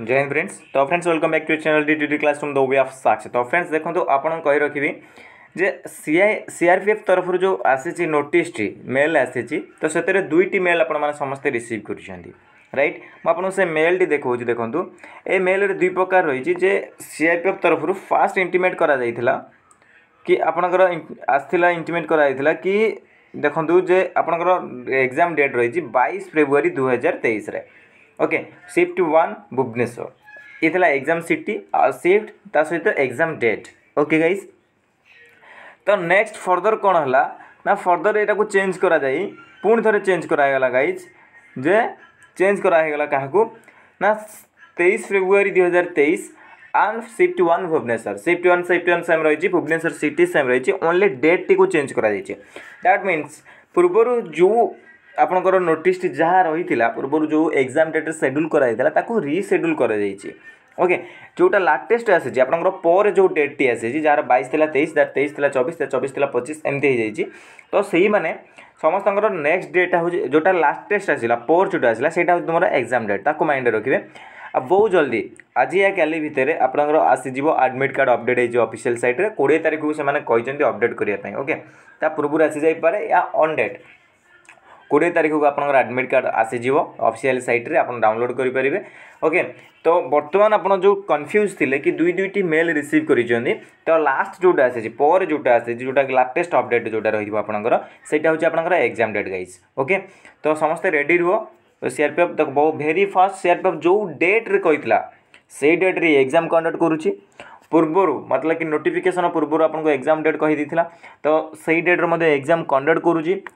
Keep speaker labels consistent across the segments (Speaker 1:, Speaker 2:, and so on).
Speaker 1: जय हिंद फ्रेंड्स तो friends welcome back to channel D D class classroom the way of साक्ष्य तो friends देखो आपण कही रखी जे सीआई सीआरपीएफ तरफ जो आसी नोटिस मेल आसी तो से दुईट मेल आप समस्ते रिसीव कर रईट मुझे से मेल टी देखा देखो ए मेल दुई प्रकार रही जे सीआरपीएफ तरफ फास्ट इंटीमेट कर कि आपणकर आ इंटिमेट कर कि देखूँ जे आपणकर एग्जाम डेट रही बैश फेब्रुआरी दुई हजार तेईस ಓಕೆ ಶಿಫ್ಟ್ ಒನ್ ಭುವನೇಶ್ವರ್ ಈ ಥರ ಎಕ್ಸಾಮ್ ಸಿಟಿ ಸಿಫ್ಟ್ ତା ସହିତ ଏକ୍ଜାମ୍ ଡେଟ୍ ଓକେ ଗାଇସ୍ ତ ନେକ୍ସଟ ଫର୍ଦର କ'ଣ ହେଲା ନା ଫର୍ଦର ଏଇଟାକୁ ଚେଞ୍ଜ କରାଯାଇ ପୁଣି ଥରେ ଚେଞ୍ଜ କରାହେଇଗଲା ଗାଇଜ୍ ଯେ ଚେଞ୍ଜ କରାହେଇଗଲା କାହାକୁ ନା ତେଇଶ ଫେବୃଆରୀ ଦୁଇ ହଜାର ତେଇଶ and shift one Bhubaneswar shift one shift one same ରହିଛି ଭୁବନେଶ୍ୱର ସିଟି ସେମ୍ ରହିଛି ଓନ୍ଲି ଡେଟ୍ଟିକୁ ଚେଞ୍ଜ କରାଯାଇଛି ଦ୍ୟାଟ୍ ମିନ୍ସ ପୂର୍ବରୁ ଯେଉଁ आप नोटिस जहाँ रही पूर्व जो एक्जाम डेट सेड्यूल कर रिसेड्यूल कर ओके जोटा लाटेस्ट आसी आप जो डेटी आसी जार बैस था तेईस तेईस था चबीस चबीस था पचीस एमती हो जाए तो से मैंने समस्त नेक्स्ट डेट हूँ जोटा लास्टेस्ट आसला पर जो आसला से तुम एग्जाम डेट ताक माइंड रखिए बहुत जल्दी आज या क्या भितर आपर आसीज आडमिट कार्ड अपडेट होफिसील सैट्रे कोड़े तारीख को से अपडेट करने ओके पूर्व आसी जापे या अन्डेट কোড়িয়ে তারিখক আপনার আডমিট কার্ড আসিযোগ অফিসিয়াল সাইট্রে আপনার ডাউনলোড করে পেয়ে ওকে তো বর্তমান আপনার যে কনফ্যুজ লে কি দুই দুইটি মেল রিসিভ করেছেন তো লাস্ট যেটা আসিছে পরে যেটা আসিছে যেটা লাটেস্ট অপডেট যেটা রয়েছে আপনার সেইটা হচ্ছে আপনার এক্সাম ডেট গাইজ ওকে তো সমস্তে রেডি রুহ सीआरपीएफ देख बहुत भेरी फास्ट सीआरपीएफ जो डेट्रे कही से डेट्रे एग्जाम कंडक्ट करुच्ची पूर्वर मतलब कि नोटिफिकेसन पूर्व आपको एक्जाम डेट कही थी तो से ही डेट्रे एक्जाम कंडक्ट करुँ देख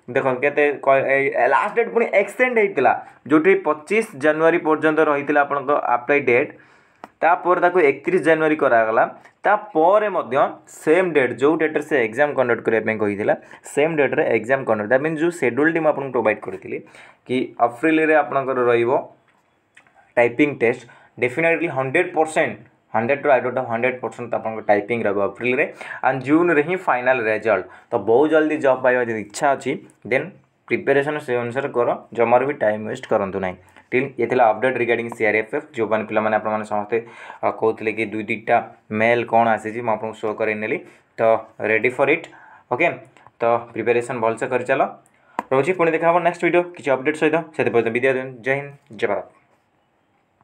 Speaker 1: के लास्ट डेट पुणी एक्सटेड होता जो पचीस जानुरी पर्यन रही है आप आप्लाई डेट तापर ताक एक जानुरी करापय सेम डेट जो डेट्रे से एक्जाम कंडक्ट करने सेम डेट्रे एक्जाम कंडक्ट दैट मीन जो सेड्यूलटी मुझे प्रोवैड करी कि अप्रिले आपर रहा typing test definitely hundred percent ହଣ୍ଡ୍ରେଡ଼ରୁ ଆଉଟ୍ ଅଫ୍ ହଣ୍ଡ୍ରେଡ଼ ପରସେଣ୍ଟ ଆପଣଙ୍କ ଟାଇପିଂ ରହିବ ଏପ୍ରିଲରେ ଆଣ୍ଡ ଜୁନ୍ରେ ହିଁ ଫାଇନାଲ୍ ରେଜଲ୍ଟ ତ ବହୁତ ଜଲ୍ଦି ଜବ୍ ପାଇବା ଯଦି ଇଚ୍ଛା ଅଛି ଦେନ୍ ପ୍ରିପାରେସନ୍ ସେ ଅନୁସାରେ କର ଜମାରୁ ବି ଟାଇମ୍ ୱେଷ୍ଟ କରନ୍ତୁ ନାହିଁ ଟିଲ୍ ଇଏ ଥିଲା ଅପଡ଼େଟ୍ ରିଗାର୍ଡିଂ ସିଆର୍ଏଫ୍ଏଫ୍ ଯେଉଁମାନେ ପିଲାମାନେ ଆପଣମାନେ ସମସ୍ତେ କହୁଥିଲେ କି ଦୁଇ ଦୁଇଟା ମେଲ୍ କ'ଣ ଆସିଛି ମୁଁ ଆପଣଙ୍କୁ ଶୋ କରାଇ ନେଲି ତ ରେଡ଼ି ଫର୍ ଇଟ୍ ଓକେ ତ ପ୍ରିପାରେସନ୍ ଭଲସେ କରିଚାଲ ରହୁଛି ପୁଣି ଦେଖା ହେବ ନେକ୍ସଟ ଭିଡ଼ିଓ କିଛି ଅପଡ଼େଟ୍ ସହିତ ସେଥିପର୍ଯ୍ୟନ୍ତ ବିଦ୍ୟା ଜୟ ହିନ୍ଦ ଜୟ ଭାରତ